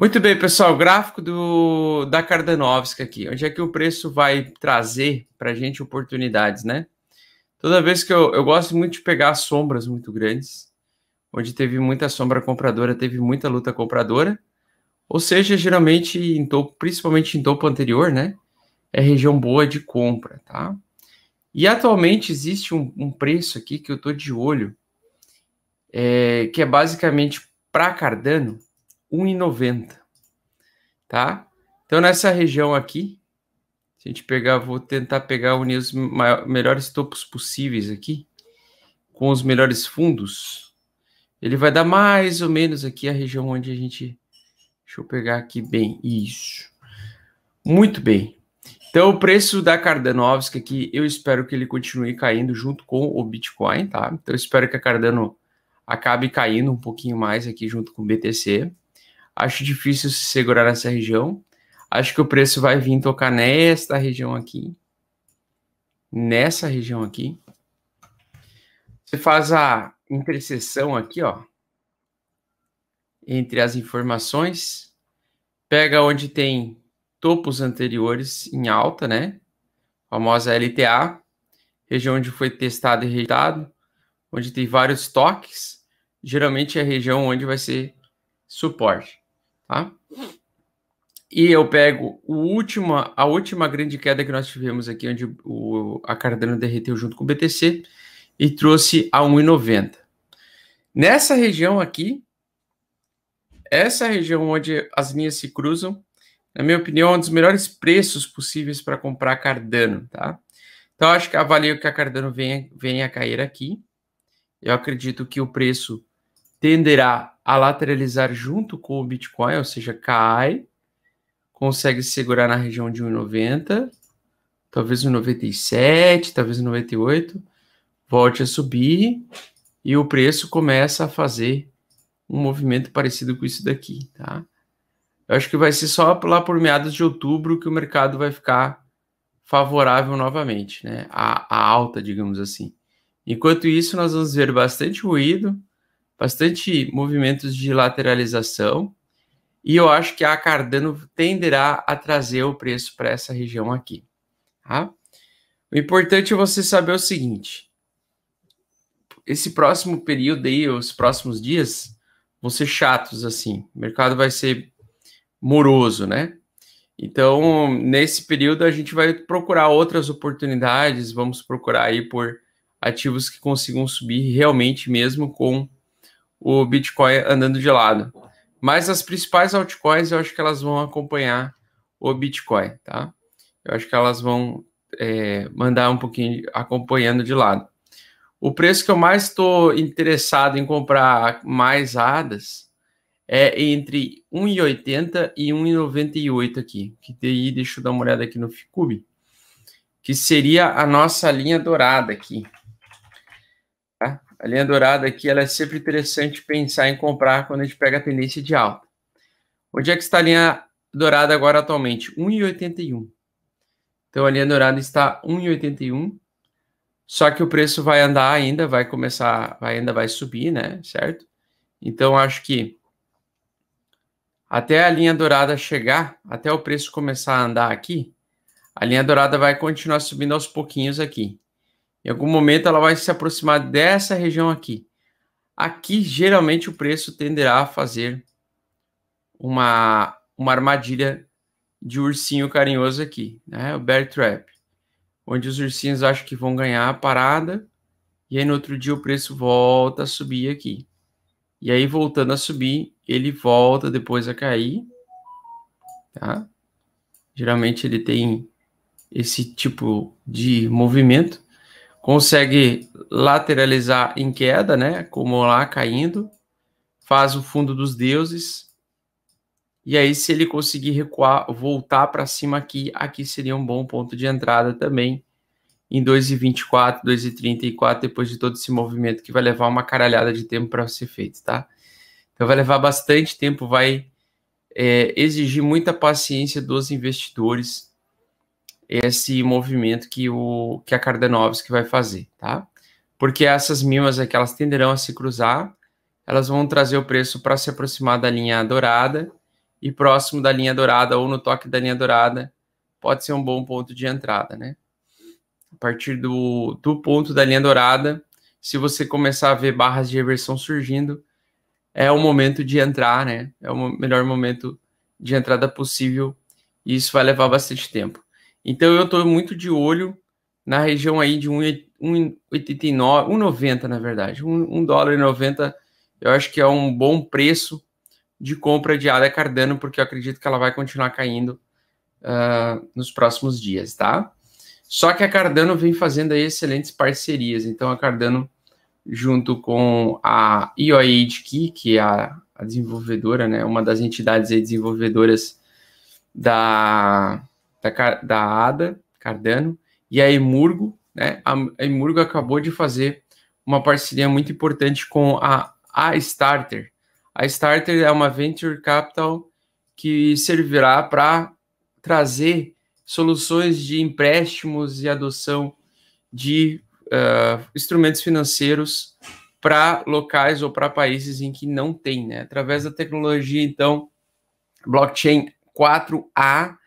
Muito bem, pessoal. Gráfico do, da Kardanovska aqui. Onde é que o preço vai trazer para a gente oportunidades, né? Toda vez que eu, eu gosto muito de pegar sombras muito grandes, onde teve muita sombra compradora, teve muita luta compradora. Ou seja, geralmente em topo, principalmente em topo anterior, né? É região boa de compra, tá? E atualmente existe um, um preço aqui que eu tô de olho, é, que é basicamente para Cardano 1,90, tá? Então, nessa região aqui, se a gente pegar, vou tentar pegar unir os melhores topos possíveis aqui, com os melhores fundos, ele vai dar mais ou menos aqui a região onde a gente... Deixa eu pegar aqui bem, isso. Muito bem. Então, o preço da Cardanovski aqui, eu espero que ele continue caindo junto com o Bitcoin, tá? Então, eu espero que a Cardano acabe caindo um pouquinho mais aqui junto com o BTC. Acho difícil se segurar nessa região. Acho que o preço vai vir tocar nesta região aqui. Nessa região aqui. Você faz a interseção aqui, ó. Entre as informações. Pega onde tem topos anteriores em alta, né? A famosa LTA. Região onde foi testado e rejeitado. Onde tem vários toques. Geralmente é a região onde vai ser suporte. Tá? E eu pego o a última grande queda que nós tivemos aqui, onde o, a Cardano derreteu junto com o BTC e trouxe a 1,90. Nessa região aqui, essa região onde as linhas se cruzam, na minha opinião, é um dos melhores preços possíveis para comprar Cardano, tá? Então, acho que avalio que a Cardano venha, venha a cair aqui. Eu acredito que o preço tenderá a lateralizar junto com o Bitcoin, ou seja, cai, consegue segurar na região de 1,90, talvez 1,97, talvez 1,98, volte a subir e o preço começa a fazer um movimento parecido com isso daqui, tá? Eu acho que vai ser só lá por meados de outubro que o mercado vai ficar favorável novamente, né? A, a alta, digamos assim. Enquanto isso, nós vamos ver bastante ruído, bastante movimentos de lateralização, e eu acho que a Cardano tenderá a trazer o preço para essa região aqui. Tá? O importante é você saber o seguinte: esse próximo período aí, os próximos dias, vão ser chatos assim. O mercado vai ser moroso, né? Então, nesse período, a gente vai procurar outras oportunidades, vamos procurar aí por ativos que consigam subir realmente mesmo com o Bitcoin andando de lado. Mas as principais altcoins eu acho que elas vão acompanhar o Bitcoin, tá? Eu acho que elas vão é, mandar um pouquinho acompanhando de lado. O preço que eu mais estou interessado em comprar mais ADAS é entre 1,80 e 1,98 aqui. Que daí, deixa eu dar uma olhada aqui no Ficube, que seria a nossa linha dourada aqui a linha dourada aqui ela é sempre interessante pensar em comprar quando a gente pega a tendência de alta. Onde é que está a linha dourada agora atualmente? 1,81. Então a linha dourada está 1,81. Só que o preço vai andar ainda, vai começar, vai, ainda vai subir, né? Certo? Então acho que até a linha dourada chegar, até o preço começar a andar aqui, a linha dourada vai continuar subindo aos pouquinhos aqui. Em algum momento ela vai se aproximar dessa região aqui. Aqui geralmente o preço tenderá a fazer uma, uma armadilha de ursinho carinhoso aqui, né? O bear trap, onde os ursinhos acham que vão ganhar a parada e aí no outro dia o preço volta a subir aqui. E aí voltando a subir, ele volta depois a cair, tá? Geralmente ele tem esse tipo de movimento consegue lateralizar em queda, né? Como lá caindo, faz o fundo dos deuses. E aí, se ele conseguir recuar, voltar para cima aqui, aqui seria um bom ponto de entrada também. Em 2,24, 2,34, depois de todo esse movimento que vai levar uma caralhada de tempo para ser feito, tá? Então vai levar bastante tempo, vai é, exigir muita paciência dos investidores esse movimento que, o, que a Cardanovski vai fazer, tá? Porque essas mimas aqui, elas tenderão a se cruzar, elas vão trazer o preço para se aproximar da linha dourada, e próximo da linha dourada ou no toque da linha dourada pode ser um bom ponto de entrada, né? A partir do, do ponto da linha dourada, se você começar a ver barras de reversão surgindo, é o momento de entrar, né? É o melhor momento de entrada possível e isso vai levar bastante tempo. Então eu estou muito de olho na região aí de 1,89, 1,90 na verdade, 1, dólar e 90, eu acho que é um bom preço de compra de ADA Cardano, porque eu acredito que ela vai continuar caindo uh, nos próximos dias, tá? Só que a Cardano vem fazendo aí excelentes parcerias, então a Cardano junto com a IOHQ, que é a, a desenvolvedora, né, uma das entidades desenvolvedoras da da, da ADA, Cardano, e a Emurgo, né? A, Imurgo Emurgo acabou de fazer uma parceria muito importante com a, a Starter. A Starter é uma venture capital que servirá para trazer soluções de empréstimos e adoção de uh, instrumentos financeiros para locais ou para países em que não tem, né? Através da tecnologia, então, blockchain 4A,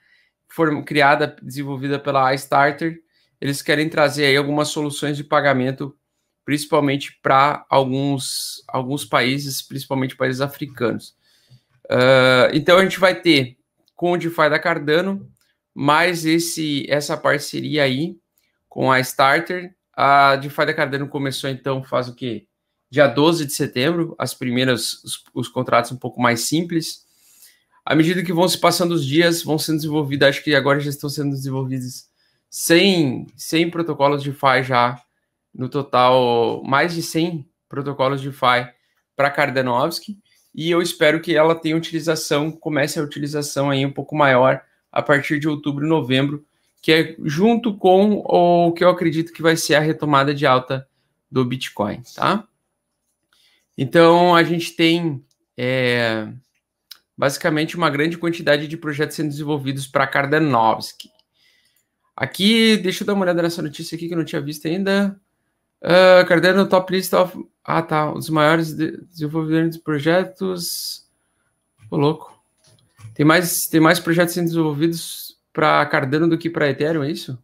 for criada, desenvolvida pela iStarter, eles querem trazer aí algumas soluções de pagamento, principalmente para alguns, alguns países, principalmente países africanos. Uh, então a gente vai ter com o DeFi da Cardano, mais esse, essa parceria aí com a Starter. A DeFi da Cardano começou então faz o quê? Dia 12 de setembro, as primeiras, os, os contratos um pouco mais simples à medida que vão se passando os dias, vão sendo desenvolvidas, acho que agora já estão sendo desenvolvidas 100, 100 protocolos de DeFi já, no total, mais de 100 protocolos de DeFi para Kardanovsky, e eu espero que ela tenha utilização, comece a utilização aí um pouco maior a partir de outubro e novembro, que é junto com o que eu acredito que vai ser a retomada de alta do Bitcoin, tá? Então, a gente tem... É basicamente uma grande quantidade de projetos sendo desenvolvidos para Kardanovsky. Aqui, deixa eu dar uma olhada nessa notícia aqui que eu não tinha visto ainda. Uh, ah, Cardano top list of. Ah, tá. Um dos maiores de... desenvolvedores de projetos. Ô, louco. Tem mais, tem mais projetos sendo desenvolvidos para Cardano do que para Ethereum, é isso?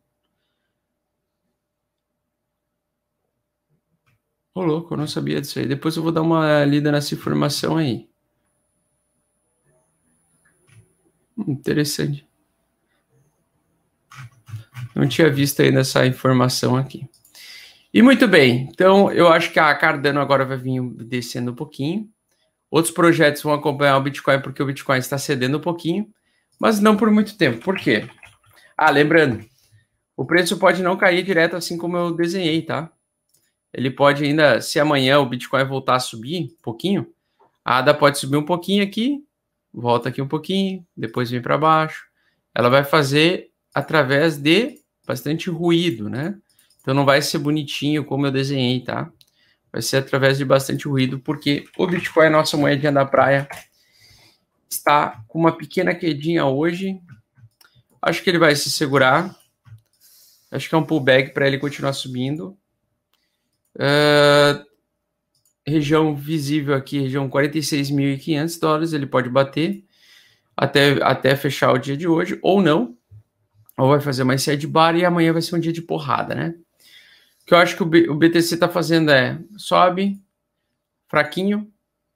Ô, louco, eu não sabia disso aí. Depois eu vou dar uma lida nessa informação aí. Interessante. Não tinha visto ainda essa informação aqui. E muito bem, então eu acho que a Cardano agora vai vir descendo um pouquinho. Outros projetos vão acompanhar o Bitcoin porque o Bitcoin está cedendo um pouquinho, mas não por muito tempo. Por quê? Ah, lembrando, o preço pode não cair direto assim como eu desenhei, tá? Ele pode ainda, se amanhã o Bitcoin voltar a subir um pouquinho, a ADA pode subir um pouquinho aqui volta aqui um pouquinho, depois vem para baixo. Ela vai fazer através de bastante ruído, né? Então não vai ser bonitinho como eu desenhei, tá? Vai ser através de bastante ruído, porque o Bitcoin, nossa moedinha da praia, está com uma pequena quedinha hoje. Acho que ele vai se segurar. Acho que é um pullback para ele continuar subindo. Uh, região visível aqui, região 46.500 dólares, ele pode bater até, até fechar o dia de hoje, ou não, ou vai fazer mais side bar e amanhã vai ser um dia de porrada, né? O que eu acho que o, o BTC está fazendo é sobe, fraquinho,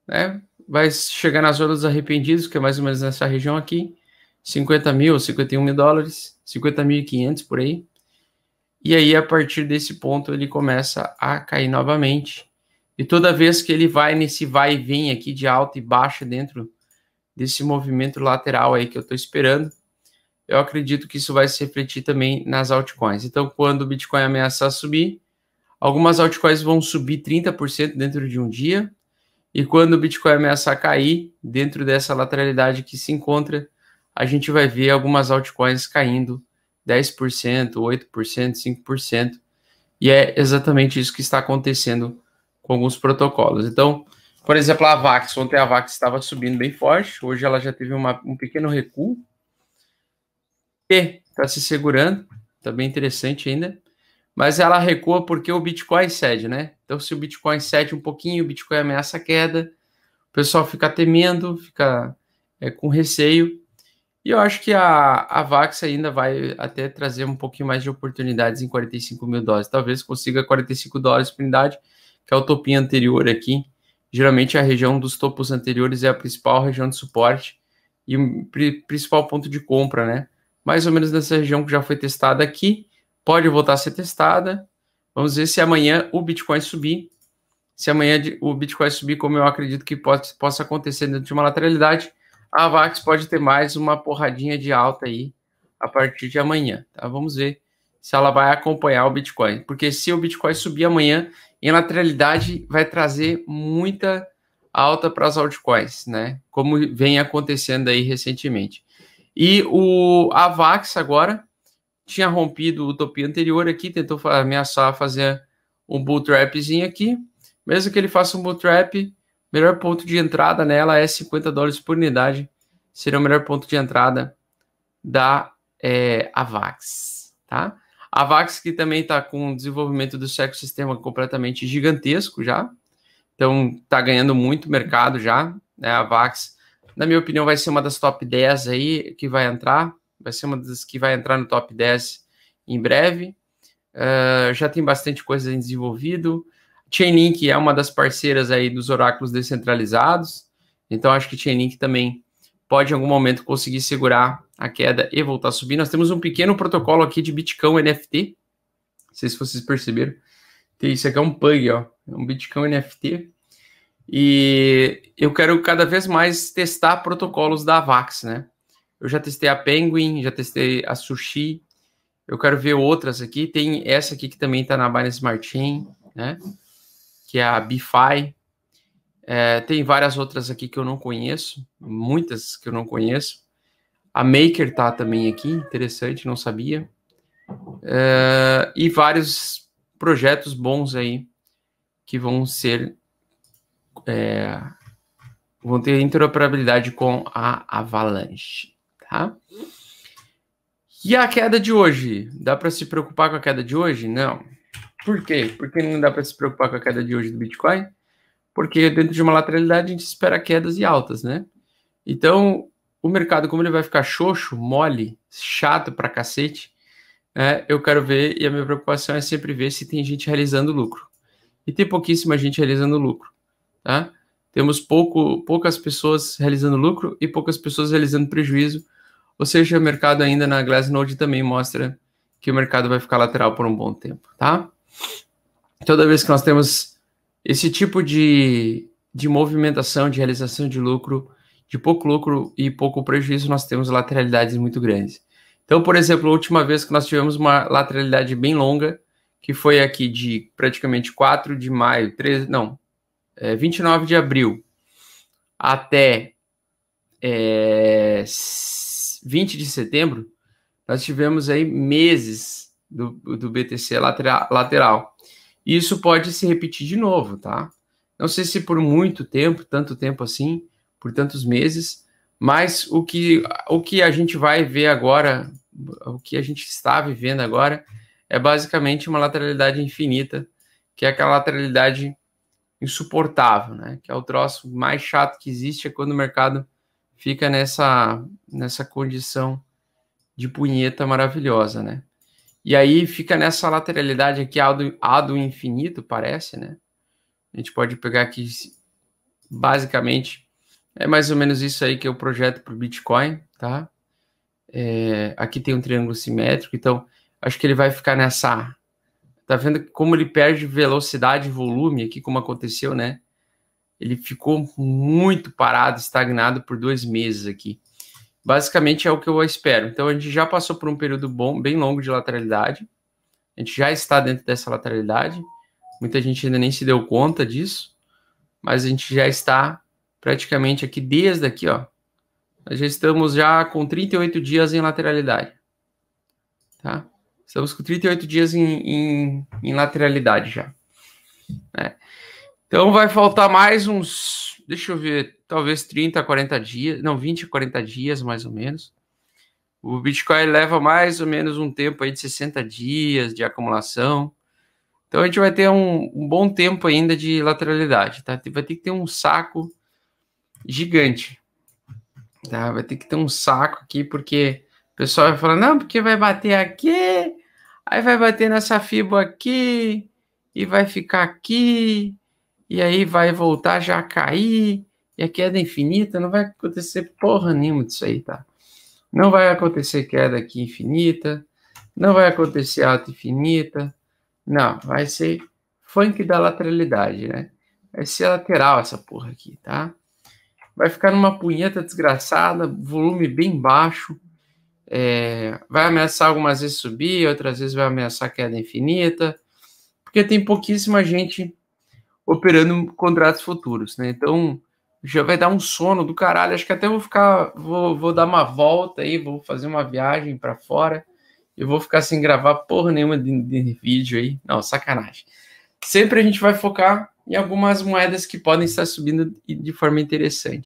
né? Vai chegar na zona dos arrependidos, que é mais ou menos nessa região aqui, 50 mil, 51 mil dólares, 50.500 por aí. E aí, a partir desse ponto, ele começa a cair novamente e toda vez que ele vai nesse vai e vem aqui de alta e baixa dentro desse movimento lateral aí que eu estou esperando, eu acredito que isso vai se refletir também nas altcoins. Então, quando o Bitcoin ameaçar subir, algumas altcoins vão subir 30% dentro de um dia, e quando o Bitcoin ameaçar cair, dentro dessa lateralidade que se encontra, a gente vai ver algumas altcoins caindo 10%, 8%, 5%, e é exatamente isso que está acontecendo com alguns protocolos. Então, por exemplo, a VAX, ontem a VAX estava subindo bem forte, hoje ela já teve uma, um pequeno recuo, e está se segurando, está bem interessante ainda, mas ela recua porque o Bitcoin cede, né? Então, se o Bitcoin cede um pouquinho, o Bitcoin ameaça a queda, o pessoal fica temendo, fica é, com receio, e eu acho que a, a Vax ainda vai até trazer um pouquinho mais de oportunidades em 45 mil dólares. Talvez consiga 45 dólares por unidade, que é o topinho anterior aqui. Geralmente a região dos topos anteriores é a principal região de suporte e o principal ponto de compra, né? Mais ou menos nessa região que já foi testada aqui, pode voltar a ser testada. Vamos ver se amanhã o Bitcoin subir. Se amanhã o Bitcoin subir, como eu acredito que pode, possa acontecer dentro de uma lateralidade, a VAX pode ter mais uma porradinha de alta aí a partir de amanhã, tá? Vamos ver se ela vai acompanhar o Bitcoin. Porque se o Bitcoin subir amanhã, em lateralidade vai trazer muita alta para as altcoins, né? Como vem acontecendo aí recentemente. E o Avax agora tinha rompido o utopia anterior aqui, tentou ameaçar fazer um bull trapzinho aqui. Mesmo que ele faça um bull trap, melhor ponto de entrada nela é 50 dólares por unidade. Seria o melhor ponto de entrada da é, Avax, tá? A Vax, que também está com o desenvolvimento do seu ecossistema completamente gigantesco já. Então, está ganhando muito mercado já. Né? A Vax, na minha opinião, vai ser uma das top 10 aí que vai entrar. Vai ser uma das que vai entrar no top 10 em breve. Uh, já tem bastante coisa em desenvolvido. Chainlink é uma das parceiras aí dos oráculos descentralizados. Então, acho que Chainlink também pode em algum momento conseguir segurar a queda e voltar a subir. Nós temos um pequeno protocolo aqui de Bitcoin NFT. Não sei se vocês perceberam. Tem isso aqui é um pug, ó, é um Bitcoin NFT. E eu quero cada vez mais testar protocolos da Vax, né? Eu já testei a Penguin, já testei a Sushi. Eu quero ver outras aqui. Tem essa aqui que também está na Binance Smart Chain, né? Que é a BFI. É, tem várias outras aqui que eu não conheço, muitas que eu não conheço. A Maker tá também aqui, interessante, não sabia. É, e vários projetos bons aí que vão ser é, vão ter interoperabilidade com a Avalanche, tá? E a queda de hoje, dá para se preocupar com a queda de hoje? Não. Por quê? Porque não dá para se preocupar com a queda de hoje do Bitcoin? porque dentro de uma lateralidade a gente espera quedas e altas, né? Então, o mercado, como ele vai ficar xoxo, mole, chato pra cacete, né, eu quero ver, e a minha preocupação é sempre ver se tem gente realizando lucro. E tem pouquíssima gente realizando lucro, tá? Temos pouco, poucas pessoas realizando lucro e poucas pessoas realizando prejuízo, ou seja, o mercado ainda na Glassnode também mostra que o mercado vai ficar lateral por um bom tempo, tá? Toda vez que nós temos esse tipo de, de movimentação, de realização de lucro, de pouco lucro e pouco prejuízo, nós temos lateralidades muito grandes. Então, por exemplo, a última vez que nós tivemos uma lateralidade bem longa, que foi aqui de praticamente 4 de maio, 13, não, é, 29 de abril até é, 20 de setembro, nós tivemos aí meses do, do BTC lateral. lateral. E isso pode se repetir de novo, tá? Não sei se por muito tempo, tanto tempo assim, por tantos meses, mas o que, o que a gente vai ver agora, o que a gente está vivendo agora, é basicamente uma lateralidade infinita, que é aquela lateralidade insuportável, né? Que é o troço mais chato que existe, é quando o mercado fica nessa, nessa condição de punheta maravilhosa, né? E aí fica nessa lateralidade aqui, A do, A do infinito, parece, né? A gente pode pegar aqui, basicamente, é mais ou menos isso aí que é o projeto para o Bitcoin, tá? É, aqui tem um triângulo simétrico, então acho que ele vai ficar nessa. Tá vendo como ele perde velocidade e volume aqui, como aconteceu, né? Ele ficou muito parado, estagnado por dois meses aqui. Basicamente é o que eu espero. Então a gente já passou por um período bom, bem longo de lateralidade. A gente já está dentro dessa lateralidade. Muita gente ainda nem se deu conta disso, mas a gente já está praticamente aqui desde aqui, ó. Nós já estamos já com 38 dias em lateralidade. Tá? Estamos com 38 dias em, em, em lateralidade já. Né? Então vai faltar mais uns deixa eu ver, talvez 30, 40 dias, não, 20, 40 dias mais ou menos. O Bitcoin leva mais ou menos um tempo aí de 60 dias de acumulação. Então a gente vai ter um, um bom tempo ainda de lateralidade, tá? Vai ter que ter um saco gigante, tá? Vai ter que ter um saco aqui, porque o pessoal vai falar, não, porque vai bater aqui, aí vai bater nessa fibra aqui, e vai ficar aqui, e aí vai voltar já a cair, e a queda é infinita, não vai acontecer porra nenhuma disso aí, tá? Não vai acontecer queda aqui infinita, não vai acontecer alta infinita, não, vai ser funk da lateralidade, né? Vai ser lateral essa porra aqui, tá? Vai ficar numa punheta desgraçada, volume bem baixo, é, vai ameaçar algumas vezes subir, outras vezes vai ameaçar queda infinita, porque tem pouquíssima gente operando contratos futuros, né? Então já vai dar um sono do caralho. Acho que até vou ficar, vou, vou dar uma volta aí, vou fazer uma viagem para fora. Eu vou ficar sem gravar porra nenhuma de, de, vídeo aí. Não, sacanagem. Sempre a gente vai focar em algumas moedas que podem estar subindo de forma interessante.